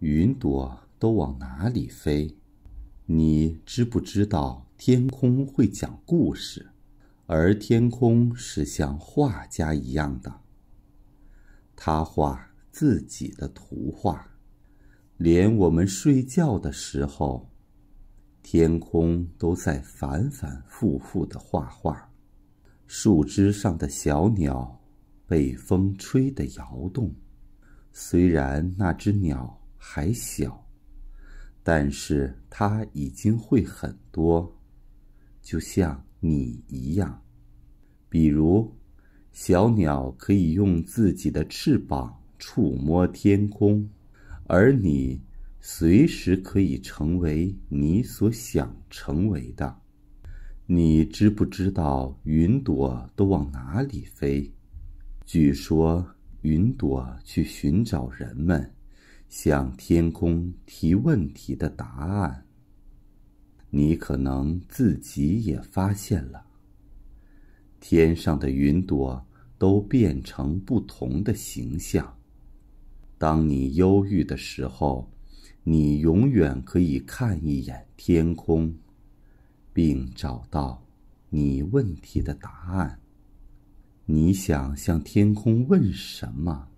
云朵都往哪里飞？你知不知道天空会讲故事？而天空是像画家一样的，他画自己的图画。连我们睡觉的时候，天空都在反反复复的画画。树枝上的小鸟被风吹得摇动，虽然那只鸟。还小，但是他已经会很多，就像你一样。比如，小鸟可以用自己的翅膀触摸天空，而你随时可以成为你所想成为的。你知不知道云朵都往哪里飞？据说云朵去寻找人们。向天空提问题的答案，你可能自己也发现了。天上的云朵都变成不同的形象。当你忧郁的时候，你永远可以看一眼天空，并找到你问题的答案。你想向天空问什么？